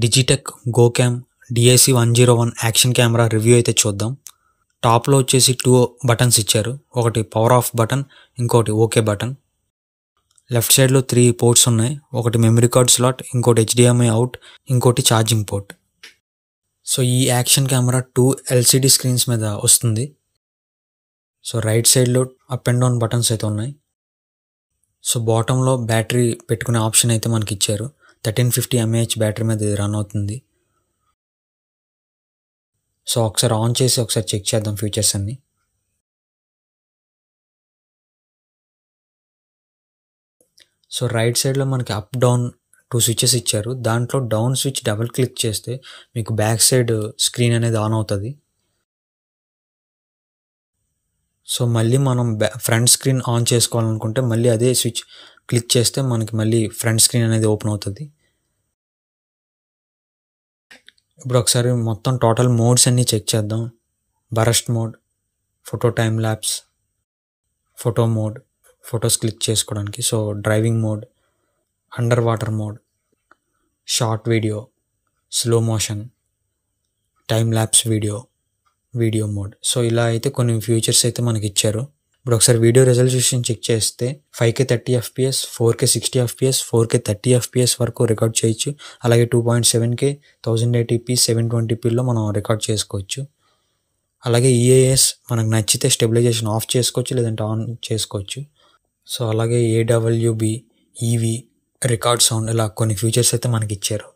Digitek go cam DSC one zero one action camera review అయితే చూద్దాం టాప్లో వచ్చేసి టూ బటన్స్ ఇచ్చారు ఒకటి పవర్ ఆఫ్ బటన్ ఇంకోటి ఓకే బటన్ లెఫ్ట్ సైడ్లో త్రీ పోర్ట్స్ ఉన్నాయి ఒకటి మెమరీ కార్డ్ స్లాట్ ఇంకోటి హెచ్డిఎంఐ అవుట్ ఇంకోటి ఛార్జింగ్ పోర్ట్ సో ఈ action camera two LCD screens మీద వస్తుంది సో రైట్ సైడ్లో అప్ అండ్ డౌన్ బటన్స్ అయితే ఉన్నాయి సో బాటంలో బ్యాటరీ పెట్టుకునే ఆప్షన్ అయితే మనకి ఇచ్చారు థర్టీన్ ఫిఫ్టీ ఎంఏహెచ్ బ్యాటరీ మీద ఇది రన్ అవుతుంది సో ఒకసారి ఆన్ చేసి ఒకసారి చెక్ చేద్దాం ఫీచర్స్ అన్ని సో రైట్ సైడ్లో మనకి అప్ డౌన్ టూ స్విచ్చెస్ ఇచ్చారు దాంట్లో డౌన్ స్విచ్ డబుల్ క్లిక్ చేస్తే మీకు బ్యాక్ సైడ్ స్క్రీన్ అనేది ఆన్ అవుతుంది సో మళ్ళీ మనం ఫ్రంట్ స్క్రీన్ ఆన్ చేసుకోవాలనుకుంటే మళ్ళీ అదే స్విచ్ క్లిక్ చేస్తే మనకి మళ్ళీ ఫ్రంట్ స్క్రీన్ అనేది ఓపెన్ అవుతుంది ఇప్పుడు ఒకసారి మొత్తం టోటల్ మోడ్స్ అన్నీ చెక్ చేద్దాం burst mode photo time lapse photo mode photos click చేసుకోవడానికి so driving mode under water mode short video slow motion time lapse video video mode so ఇలా అయితే కొన్ని ఫ్యూచర్స్ అయితే మనకి ఇచ్చారు ఇప్పుడు ఒకసారి వీడియో రెజల్యూషన్ చెక్ చేస్తే five K thirty FPS four K sixty FPS four K thirty FPS వరకు రికార్డ్ చేయొచ్చు అలాగే two point seven K thousand eighty p seven ట్వంటీపీలో మనం రికార్డ్ చేసుకోవచ్చు అలాగే ఈఏఎస్ e మనకు నచ్చితే స్టెబిలైజేషన్ ఆఫ్ చేసుకోవచ్చు లేదంటే ఆన్ చేసుకోవచ్చు సో అలాగే ఏడబ్ల్యూబి ఈవీ రికార్డ్ సౌండ్ ఇలా కొన్ని ఫీచర్స్ అయితే మనకి ఇచ్చారు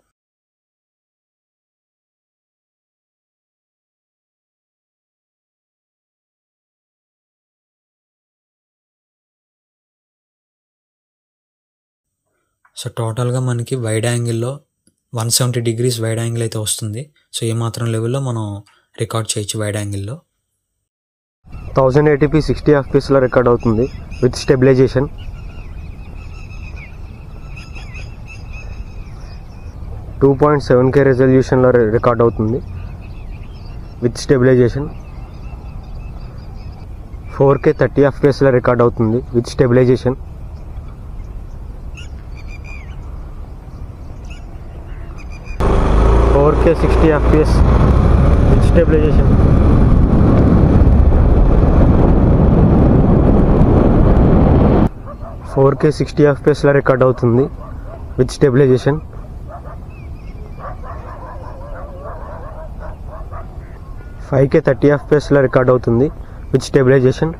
సో టోటల్గా మనకి వైడ్ యాంగిల్లో one seventy degrees wide angle అయితే వస్తుంది సో ఏమాత్రం లెవెల్లో మనం రికార్డ్ చేయొచ్చు వైడ్ యాంగిల్లో థౌజండ్ ఎయిటీపీ సిక్స్టీ ఎఫ్పీస్లో రికార్డ్ అవుతుంది with stabilization two point seven K రెజల్యూషన్లో రికార్డ్ అవుతుంది with stabilization four K thirty ఎఫ్పిఎస్లో రికార్డ్ అవుతుంది with stabilization four K sixty FPS stabilization four K sixty ఎఫ్పిఎస్లో రికార్డ్ అవుతుంది with stabilization five K thirty ఎఫ్పిఎస్లో record అవుతుంది with stabilisation